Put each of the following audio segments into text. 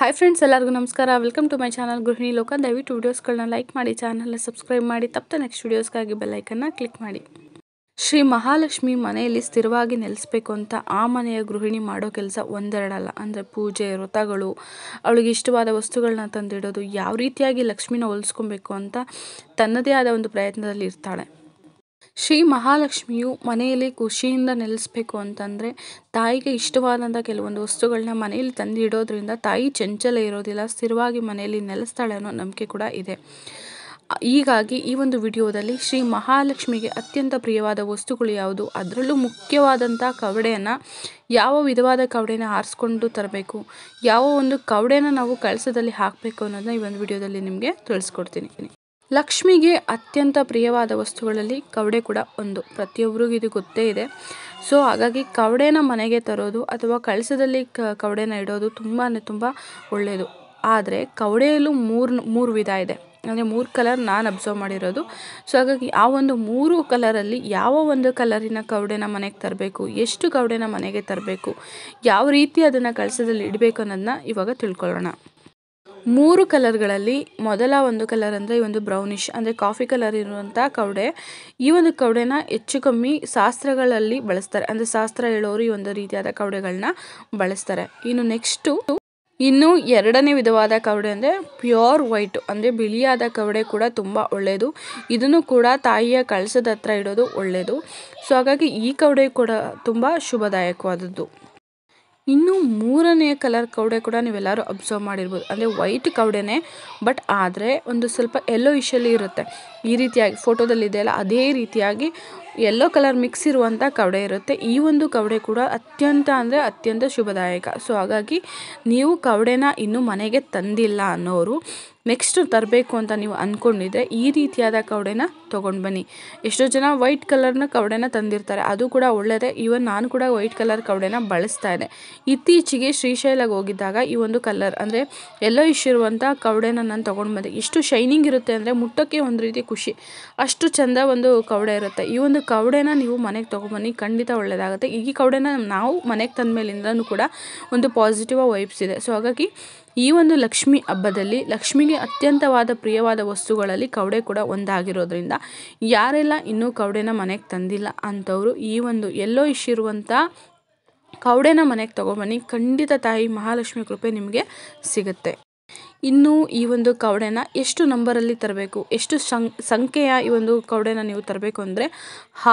hi friends ಎಲ್ಲರಿಗೂ ನಮಸ್ಕಾರ welcome to my channel ಗೃಹಿಣಿ ಲೋಕ ದಯವಿಟ್ಟು ವಿಡಿಯೋಸ್ಗಳನ್ನ ಲೈಕ್ ಮಾಡಿ ಚಾನಲ್ನ ಸಬ್ಸ್ಕ್ರೈಬ್ ಮಾಡಿ ತಪ್ಪ ನೆಕ್ಸ್ಟ್ ವೀಡಿಯೋಸ್ಗಾಗಿ ಬೆಲ್ಲೈಕನ್ನ ಕ್ಲಿಕ್ ಮಾಡಿ ಶ್ರೀ ಮಹಾಲಕ್ಷ್ಮಿ ಮನೆಯಲ್ಲಿ ಸ್ಥಿರವಾಗಿ ನೆಲೆಸಬೇಕು ಅಂತ ಆ ಮನೆಯ ಗೃಹಿಣಿ ಮಾಡೋ ಕೆಲಸ ಒಂದೆರಡಲ್ಲ ಅಂದರೆ ಪೂಜೆ ವ್ರತಗಳು ಅವಳಿಗೆ ಇಷ್ಟವಾದ ವಸ್ತುಗಳನ್ನ ತಂದಿಡೋದು ಯಾವ ರೀತಿಯಾಗಿ ಲಕ್ಷ್ಮಿನ ಹೋಲಿಸ್ಕೊಬೇಕು ಅಂತ ತನ್ನದೇ ಆದ ಒಂದು ಪ್ರಯತ್ನದಲ್ಲಿ ಇರ್ತಾಳೆ ಶ್ರೀ ಮಹಾಲಕ್ಷ್ಮಿಯು ಮನೆಯಲ್ಲಿ ಖುಷಿಯಿಂದ ನೆಲೆಸಬೇಕು ಅಂತಂದರೆ ತಾಯಿಗೆ ಇಷ್ಟವಾದಂಥ ಕೆಲವೊಂದು ವಸ್ತುಗಳನ್ನ ಮನೆಯಲ್ಲಿ ತಂದು ತಾಯಿ ಚಂಚಲ ಇರೋದಿಲ್ಲ ಸ್ಥಿರವಾಗಿ ಮನೆಯಲ್ಲಿ ನೆಲೆಸ್ತಾಳೆ ಅನ್ನೋ ನಂಬಿಕೆ ಕೂಡ ಇದೆ ಹೀಗಾಗಿ ಈ ಒಂದು ವಿಡಿಯೋದಲ್ಲಿ ಶ್ರೀ ಮಹಾಲಕ್ಷ್ಮಿಗೆ ಅತ್ಯಂತ ಪ್ರಿಯವಾದ ವಸ್ತುಗಳು ಯಾವುದು ಅದರಲ್ಲೂ ಮುಖ್ಯವಾದಂಥ ಕವಡೆಯನ್ನು ಯಾವ ವಿಧವಾದ ಕವಡೆಯನ್ನು ಆರಿಸ್ಕೊಂಡು ತರಬೇಕು ಯಾವ ಒಂದು ಕವಡೆಯನ್ನು ನಾವು ಕಳಸದಲ್ಲಿ ಹಾಕಬೇಕು ಅನ್ನೋದನ್ನ ಈ ಒಂದು ವಿಡಿಯೋದಲ್ಲಿ ನಿಮಗೆ ತಿಳಿಸ್ಕೊಡ್ತೀನಿ ಲಕ್ಷ್ಮಿಗೆ ಅತ್ಯಂತ ಪ್ರಿಯವಾದ ವಸ್ತುಗಳಲ್ಲಿ ಕವಡೆ ಕೂಡ ಒಂದು ಪ್ರತಿಯೊಬ್ಬರಿಗೂ ಇದು ಗೊತ್ತೇ ಇದೆ ಸೊ ಹಾಗಾಗಿ ಕವಡೆನ ಮನೆಗೆ ತರೋದು ಅಥವಾ ಕಳಸದಲ್ಲಿ ಕವಡೆನ ಇಡೋದು ತುಂಬಾ ತುಂಬ ಒಳ್ಳೆಯದು ಆದರೆ ಕವಡೆಯಲ್ಲೂ ಮೂರು ಮೂರು ವಿಧ ಇದೆ ಅಂದರೆ ಮೂರು ಕಲರ್ ನಾನು ಅಬ್ಸರ್ವ್ ಮಾಡಿರೋದು ಸೊ ಹಾಗಾಗಿ ಆ ಒಂದು ಮೂರು ಕಲರಲ್ಲಿ ಯಾವ ಒಂದು ಕಲರಿನ ಕವಡೆನ ಮನೆಗೆ ತರಬೇಕು ಎಷ್ಟು ಕವಡೆನ ಮನೆಗೆ ತರಬೇಕು ಯಾವ ರೀತಿ ಅದನ್ನು ಕಳಸದಲ್ಲಿ ಇಡಬೇಕು ಅನ್ನೋದನ್ನ ಇವಾಗ ತಿಳ್ಕೊಳ್ಳೋಣ ಮೂರು ಕಲರ್ಗಳಲ್ಲಿ ಮೊದಲ ಒಂದು ಕಲರ್ ಅಂದರೆ ಈ ಒಂದು ಬ್ರೌನಿಶ್ ಅಂದರೆ ಕಾಫಿ ಕಲರ್ ಇರುವಂಥ ಕವಡೆ ಈ ಒಂದು ಕವಡೆನ ಹೆಚ್ಚು ಕಮ್ಮಿ ಶಾಸ್ತ್ರಗಳಲ್ಲಿ ಬಳಸ್ತಾರೆ ಅಂದರೆ ಶಾಸ್ತ್ರ ಹೇಳೋರು ಈ ಒಂದು ರೀತಿಯಾದ ಕವಡೆಗಳನ್ನ ಬಳಸ್ತಾರೆ ಇನ್ನು ನೆಕ್ಸ್ಟು ಇನ್ನು ಎರಡನೇ ವಿಧವಾದ ಕವಡೆ ಅಂದರೆ ಪ್ಯೂರ್ ವೈಟ್ ಅಂದರೆ ಬಿಳಿಯಾದ ಕವಡೆ ಕೂಡ ತುಂಬ ಒಳ್ಳೆಯದು ಇದನ್ನು ಕೂಡ ತಾಯಿಯ ಕಳಸದ ಹತ್ರ ಇಡೋದು ಒಳ್ಳೆಯದು ಸೊ ಹಾಗಾಗಿ ಈ ಕವಡೆ ಕೂಡ ತುಂಬ ಶುಭದಾಯಕವಾದದ್ದು ಇನ್ನು ಮೂರನೇ ಕಲರ್ ಕವಡೆ ಕೂಡ ನೀವೆಲ್ಲರೂ ಅಬ್ಸರ್ವ್ ಮಾಡಿರ್ಬೋದು ಅಂದರೆ ವೈಟ್ ಕವಡೆನೇ ಬಟ್ ಆದರೆ ಒಂದು ಸ್ವಲ್ಪ ಇಶಲ್ಲಿ ಇರುತ್ತೆ ಈ ರೀತಿಯಾಗಿ ಅಲ್ಲ ಅದೇ ರೀತಿಯಾಗಿ ಎಲ್ಲೋ ಕಲರ್ ಮಿಕ್ಸ್ ಇರುವಂಥ ಕವಡೆ ಇರುತ್ತೆ ಈ ಒಂದು ಕವಡೆ ಕೂಡ ಅತ್ಯಂತ ಅಂದರೆ ಅತ್ಯಂತ ಶುಭದಾಯಕ ಸೊ ಹಾಗಾಗಿ ನೀವು ಕವಡೆನ ಇನ್ನೂ ಮನೆಗೆ ತಂದಿಲ್ಲ ಅನ್ನೋರು ನೆಕ್ಸ್ಟು ತರಬೇಕು ಅಂತ ನೀವು ಅಂದ್ಕೊಂಡಿದ್ರೆ ಈ ರೀತಿಯಾದ ಕವಡೆನ ತೊಗೊಂಡು ಬನ್ನಿ ಎಷ್ಟೋ ಜನ ವೈಟ್ ಕಲರ್ನ ಕವಡೆನ ತಂದಿರ್ತಾರೆ ಅದು ಕೂಡ ಒಳ್ಳೆಯದೇ ಈವನ್ ನಾನು ಕೂಡ ವೈಟ್ ಕಲರ್ ಕವಡೆನ ಬಳಸ್ತಾ ಇದ್ದೆ ಇತ್ತೀಚೆಗೆ ಶ್ರೀಶೈಲಗೆ ಹೋಗಿದ್ದಾಗ ಈ ಒಂದು ಕಲರ್ ಅಂದರೆ ಎಲ್ಲೋ ಇಶ್ ಇರುವಂಥ ಕವಡೆನ ನಾನು ತೊಗೊಂಡು ಬಂದೆ ಇಷ್ಟು ಶೈನಿಂಗ್ ಇರುತ್ತೆ ಅಂದರೆ ಮುಟ್ಟೋಕ್ಕೆ ಒಂದು ರೀತಿ ಖುಷಿ ಅಷ್ಟು ಚೆಂದ ಒಂದು ಕವಡೆ ಇರುತ್ತೆ ಈ ಒಂದು ಕವಡೆನ ನೀವು ಮನೆಗೆ ತೊಗೊಂಬನ್ನಿ ಖಂಡಿತ ಒಳ್ಳೆಯದಾಗುತ್ತೆ ಈ ಕವಡೆನ ನಾವು ಮನೆಗೆ ತಂದ ಮೇಲಿಂದನೂ ಕೂಡ ಒಂದು ಪಾಸಿಟಿವ್ ವೈಬ್ಸ್ ಇದೆ ಸೊ ಹಾಗಾಗಿ ಈ ಒಂದು ಲಕ್ಷ್ಮಿ ಹಬ್ಬದಲ್ಲಿ ಲಕ್ಷ್ಮಿಗೆ ಅತ್ಯಂತವಾದ ಪ್ರಿಯವಾದ ವಸ್ತುಗಳಲ್ಲಿ ಕವಡೆ ಕೂಡ ಒಂದಾಗಿರೋದ್ರಿಂದ ಯಾರೆಲ್ಲ ಇನ್ನೂ ಕವಡೆನ ಮನೆಗೆ ತಂದಿಲ್ಲ ಅಂಥವರು ಈ ಒಂದು ಎಲ್ಲೋ ಇಶ್ ಕವಡೆನ ಮನೆಗೆ ತಗೊಂಬನ್ನಿ ಖಂಡಿತ ತಾಯಿ ಮಹಾಲಕ್ಷ್ಮಿ ಕೃಪೆ ನಿಮಗೆ ಸಿಗುತ್ತೆ ಇನ್ನೂ ಈ ಒಂದು ಕವಡೆನ ಎಷ್ಟು ನಂಬರಲ್ಲಿ ತರಬೇಕು ಎಷ್ಟು ಸಂಖ್ಯೆಯ ಈ ಒಂದು ಕವಡೆನ ನೀವು ತರಬೇಕು ಅಂದರೆ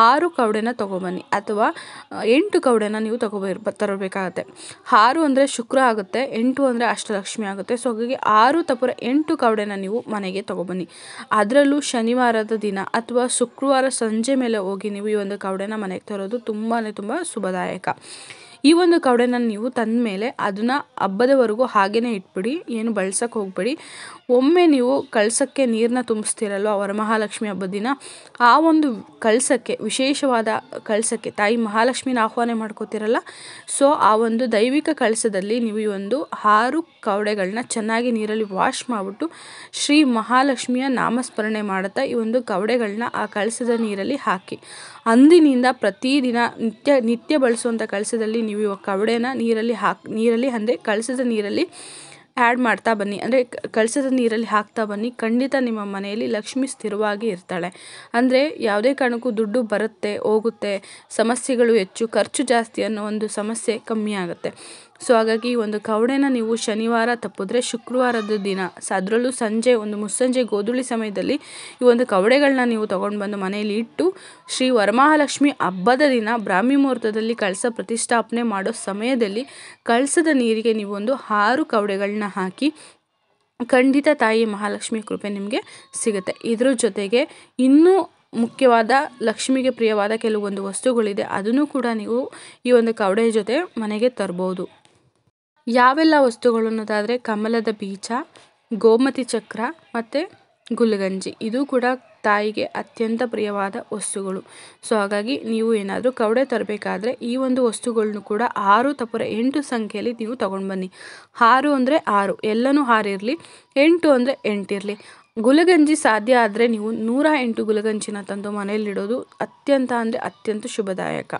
ಆರು ಕವಡೆನ ತೊಗೊಬನ್ನಿ ಅಥವಾ ಎಂಟು ಕವಡೆನ ನೀವು ತಗೋಬೇರ್ ತರಬೇಕಾಗತ್ತೆ ಆರು ಅಂದರೆ ಶುಕ್ರ ಆಗುತ್ತೆ ಎಂಟು ಅಂದರೆ ಅಷ್ಟಲಕ್ಷ್ಮಿ ಆಗುತ್ತೆ ಸೊ ಹಾಗಾಗಿ ಆರು ತಪ್ಪರ ಎಂಟು ಕವಡೆನ ನೀವು ಮನೆಗೆ ತೊಗೊಬನ್ನಿ ಅದರಲ್ಲೂ ಶನಿವಾರದ ದಿನ ಅಥವಾ ಶುಕ್ರವಾರ ಸಂಜೆ ಮೇಲೆ ಹೋಗಿ ನೀವು ಈ ಒಂದು ಕವಡೆನ ಮನೆಗೆ ತರೋದು ತುಂಬಾ ತುಂಬ ಶುಭದಾಯಕ ಈ ಒಂದು ಕವಡೆನ ನೀವು ತಂದ ಮೇಲೆ ಅದನ್ನು ಹಬ್ಬದವರೆಗೂ ಹಾಗೆಯೇ ಇಟ್ಬಿಡಿ ಏನು ಬಳಸೋಕೆ ಹೋಗಬೇಡಿ ಒಮ್ಮೆ ನೀವು ಕಳಸಕ್ಕೆ ನೀರನ್ನ ತುಂಬಿಸ್ತೀರಲ್ವ ಮಹಾಲಕ್ಷ್ಮಿ ಹಬ್ಬದ ದಿನ ಆ ಒಂದು ಕಳಸಕ್ಕೆ ವಿಶೇಷವಾದ ಕಳಸಕ್ಕೆ ತಾಯಿ ಮಹಾಲಕ್ಷ್ಮಿನ ಆಹ್ವಾನ ಮಾಡ್ಕೋತಿರಲ್ಲ ಸೊ ಆ ಒಂದು ದೈವಿಕ ಕಳಸದಲ್ಲಿ ನೀವು ಈ ಒಂದು ಆರು ಕವಡೆಗಳನ್ನ ಚೆನ್ನಾಗಿ ನೀರಲ್ಲಿ ವಾಶ್ ಮಾಡಿಬಿಟ್ಟು ಶ್ರೀ ಮಹಾಲಕ್ಷ್ಮಿಯ ನಾಮಸ್ಮರಣೆ ಮಾಡುತ್ತಾ ಈ ಒಂದು ಕವಡೆಗಳನ್ನ ಆ ಕಳಸದ ನೀರಲ್ಲಿ ಹಾಕಿ ಅಂದಿನಿಂದ ಪ್ರತಿದಿನ ನಿತ್ಯ ನಿತ್ಯ ಬಳಸುವಂಥ ಕಳಸದಲ್ಲಿ ನೀವು ನೀವು ಇವಾಗ ಕವಡೆನ ನೀರಲ್ಲಿ ಹಾಕಿ ನೀರಲ್ಲಿ ಅಂದರೆ ಕಳಿಸಿದ ನೀರಲ್ಲಿ ಆ್ಯಡ್ ಮಾಡ್ತಾ ಬನ್ನಿ ಅಂದರೆ ಕಳಿಸಿದ ನೀರಲ್ಲಿ ಹಾಕ್ತಾ ಬನ್ನಿ ಖಂಡಿತ ನಿಮ್ಮ ಮನೆಯಲ್ಲಿ ಲಕ್ಷ್ಮಿ ಸ್ಥಿರವಾಗಿ ಇರ್ತಾಳೆ ಅಂದರೆ ಯಾವುದೇ ಕಾರಣಕ್ಕೂ ದುಡ್ಡು ಬರುತ್ತೆ ಹೋಗುತ್ತೆ ಸಮಸ್ಯೆಗಳು ಹೆಚ್ಚು ಖರ್ಚು ಜಾಸ್ತಿ ಅನ್ನೋ ಒಂದು ಸಮಸ್ಯೆ ಕಮ್ಮಿ ಆಗುತ್ತೆ ಸೊ ಹಾಗಾಗಿ ಈ ಒಂದು ಕವಡೆನ ನೀವು ಶನಿವಾರ ತಪ್ಪಿದ್ರೆ ಶುಕ್ರವಾರದ ದಿನ ಸ ಅದರಲ್ಲೂ ಸಂಜೆ ಒಂದು ಮುಸ್ಸಂಜೆ ಗೋಧುಳಿ ಸಮಯದಲ್ಲಿ ಈ ಒಂದು ಕವಡೆಗಳನ್ನ ನೀವು ತೊಗೊಂಡು ಬಂದು ಮನೆಯಲ್ಲಿ ಇಟ್ಟು ಶ್ರೀ ವರಮಹಾಲಕ್ಷ್ಮಿ ಹಬ್ಬದ ದಿನ ಬ್ರಾಹ್ಮಿ ಮುಹೂರ್ತದಲ್ಲಿ ಕಳಸ ಪ್ರತಿಷ್ಠಾಪನೆ ಮಾಡೋ ಸಮಯದಲ್ಲಿ ಕಳಸದ ನೀರಿಗೆ ನೀವೊಂದು ಆರು ಕವಡೆಗಳನ್ನ ಹಾಕಿ ಖಂಡಿತ ತಾಯಿ ಮಹಾಲಕ್ಷ್ಮಿ ಕೃಪೆ ನಿಮಗೆ ಸಿಗುತ್ತೆ ಇದ್ರ ಜೊತೆಗೆ ಇನ್ನೂ ಮುಖ್ಯವಾದ ಲಕ್ಷ್ಮಿಗೆ ಪ್ರಿಯವಾದ ಕೆಲವೊಂದು ವಸ್ತುಗಳಿದೆ ಅದನ್ನು ಕೂಡ ನೀವು ಈ ಒಂದು ಕವಡೆ ಜೊತೆ ಮನೆಗೆ ತರ್ಬೋದು ಯಾವೆಲ್ಲ ವಸ್ತುಗಳು ಅನ್ನೋದಾದರೆ ಕಮಲದ ಬೀಜ ಗೋಮತಿ ಚಕ್ರ ಮತ್ತು ಗುಲ್ಗಂಜಿ ಇದು ಕೂಡ ತಾಯಿಗೆ ಅತ್ಯಂತ ಪ್ರಿಯವಾದ ವಸ್ತುಗಳು ಸೊ ಹಾಗಾಗಿ ನೀವು ಏನಾದರೂ ಕವಡೆ ತರಬೇಕಾದ್ರೆ ಈ ಒಂದು ವಸ್ತುಗಳನ್ನು ಕೂಡ ಆರು ತಪ್ಪರ ಎಂಟು ಸಂಖ್ಯೆಯಲ್ಲಿ ನೀವು ತಗೊಂಡು ಬನ್ನಿ ಆರು ಅಂದರೆ ಆರು ಎಲ್ಲನೂ ಹಾರಿರಲಿ ಎಂಟು ಅಂದರೆ ಎಂಟಿರಲಿ ಗುಲಗಂಜಿ ಸಾಧ್ಯ ಆದರೆ ನೀವು ನೂರ ಎಂಟು ಗುಲಗಂಜಿನ ತಂದು ಮನೆಯಲ್ಲಿಡೋದು ಅತ್ಯಂತ ಅಂದರೆ ಅತ್ಯಂತ ಶುಭದಾಯಕ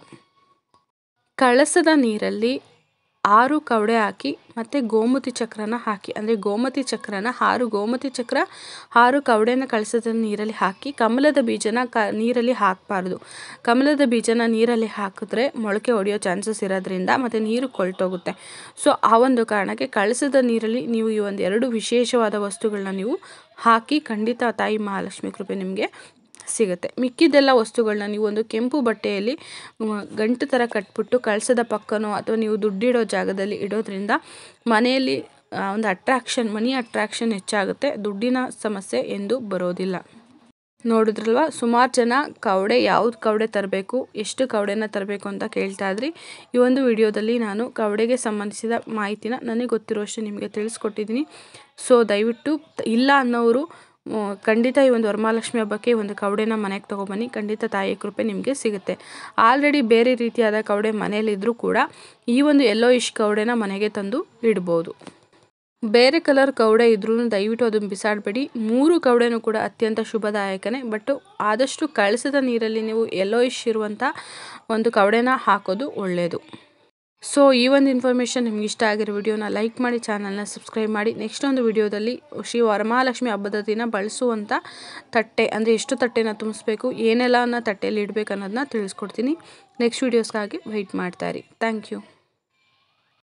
ಕಳಸದ ನೀರಲ್ಲಿ ಆರು ಕವಡೆ ಹಾಕಿ ಮತ್ತು ಗೋಮತಿ ಚಕ್ರನ ಹಾಕಿ ಅಂದರೆ ಗೋಮತಿ ಚಕ್ರನ ಆರು ಗೋಮತಿ ಚಕ್ರ ಆರು ಕವಡೆನ ಕಳಿಸಿದ ನೀರಲ್ಲಿ ಹಾಕಿ ಕಮಲದ ಬೀಜನ ಕ ನೀರಲ್ಲಿ ಹಾಕಬಾರ್ದು ಕಮಲದ ಬೀಜನ ನೀರಲ್ಲಿ ಹಾಕಿದ್ರೆ ಮೊಳಕೆ ಹೊಡೆಯೋ ಚಾನ್ಸಸ್ ಇರೋದ್ರಿಂದ ಮತ್ತು ನೀರು ಕೊಳ್ತೋಗುತ್ತೆ ಸೊ ಆ ಒಂದು ಕಾರಣಕ್ಕೆ ಕಳಿಸಿದ ನೀರಲ್ಲಿ ನೀವು ಈ ಒಂದು ಎರಡು ವಿಶೇಷವಾದ ವಸ್ತುಗಳನ್ನ ನೀವು ಹಾಕಿ ಖಂಡಿತ ತಾಯಿ ಮಹಾಲಕ್ಷ್ಮಿ ಕೃಪೆ ನಿಮಗೆ ಸಿಗುತ್ತೆ ಮಿಕ್ಕಿದ್ದೆಲ್ಲ ವಸ್ತುಗಳನ್ನ ನೀವೊಂದು ಕೆಂಪು ಬಟ್ಟೆಯಲ್ಲಿ ಗಂಟು ಥರ ಕಟ್ಬಿಟ್ಟು ಕಳಸದ ಪಕ್ಕನೋ ಅಥವಾ ನೀವು ದುಡ್ಡಿಡೋ ಜಾಗದಲ್ಲಿ ಇಡೋದ್ರಿಂದ ಮನೆಯಲ್ಲಿ ಒಂದು ಅಟ್ರಾಕ್ಷನ್ ಮನಿ ಅಟ್ರಾಕ್ಷನ್ ಹೆಚ್ಚಾಗುತ್ತೆ ದುಡ್ಡಿನ ಸಮಸ್ಯೆ ಎಂದು ಬರೋದಿಲ್ಲ ನೋಡಿದ್ರಲ್ವ ಸುಮಾರು ಜನ ಕವಡೆ ಯಾವ್ದು ಕವಡೆ ತರಬೇಕು ಎಷ್ಟು ಕವಡೆನ ತರಬೇಕು ಅಂತ ಕೇಳ್ತಾ ಇದ್ರಿ ಈ ಒಂದು ವಿಡಿಯೋದಲ್ಲಿ ನಾನು ಕವಡೆಗೆ ಸಂಬಂಧಿಸಿದ ಮಾಹಿತಿನ ನನಗೆ ಗೊತ್ತಿರೋಷ್ಟು ನಿಮಗೆ ತಿಳಿಸ್ಕೊಟ್ಟಿದ್ದೀನಿ ಸೊ ದಯವಿಟ್ಟು ಇಲ್ಲ ಅನ್ನೋರು ಖಂಡಿತ ಈ ಒಂದು ವರಮಹಾಲಕ್ಷ್ಮಿ ಹಬ್ಬಕ್ಕೆ ಒಂದು ಕವಡೆನ ಮನೆಗೆ ತೊಗೊಬನ್ನಿ ಖಂಡಿತ ತಾಯಿ ಕೃಪೆ ನಿಮಗೆ ಸಿಗುತ್ತೆ ಆಲ್ರೆಡಿ ಬೇರೆ ರೀತಿಯಾದ ಕವಡೆ ಮನೆಯಲ್ಲಿದ್ದರೂ ಕೂಡ ಈ ಒಂದು ಎಲ್ಲೋ ಇಶ್ ಕವಡೆನ ಮನೆಗೆ ತಂದು ಇಡ್ಬೋದು ಬೇರೆ ಕಲರ್ ಕವಡೆ ಇದ್ರೂ ದಯವಿಟ್ಟು ಅದನ್ನು ಬಿಸಾಡಬೇಡಿ ಮೂರು ಕವಡೆನೂ ಕೂಡ ಅತ್ಯಂತ ಶುಭದಾಯಕನೇ ಬಟ್ ಆದಷ್ಟು ಕಳಿಸಿದ ನೀರಲ್ಲಿ ನೀವು ಎಲ್ಲೋ ಇಶ್ ಇರುವಂಥ ಒಂದು ಕವಡೆನ ಹಾಕೋದು ಒಳ್ಳೆಯದು ಸೊ ಈ ಒಂದು ಇನ್ಫಾರ್ಮೇಷನ್ ನಿಮ್ಗೆ ಇಷ್ಟ ಆಗಿರೋ ವಿಡಿಯೋನ ಲೈಕ್ ಮಾಡಿ ಚಾನಲ್ನ ಸಬ್ಸ್ಕ್ರೈಬ್ ಮಾಡಿ ನೆಕ್ಸ್ಟ್ ಒಂದು ವಿಡಿಯೋದಲ್ಲಿ ಶ್ರೀ ವರಮಹಾಲಕ್ಷ್ಮಿ ಹಬ್ಬದ ದಿನ ಬಳಸುವಂಥ ತಟ್ಟೆ ಅಂದರೆ ಎಷ್ಟು ತಟ್ಟೆನ ತುಂಬಿಸ್ಬೇಕು ಏನೆಲ್ಲ ತಟ್ಟೆಯಲ್ಲಿ ಇಡಬೇಕು ಅನ್ನೋದನ್ನ ತಿಳಿಸ್ಕೊಡ್ತೀನಿ ನೆಕ್ಸ್ಟ್ ವೀಡಿಯೋಸ್ಗಾಗಿ ವೆಯ್ಟ್ ಮಾಡ್ತಾಯಿರಿ ಥ್ಯಾಂಕ್ ಯು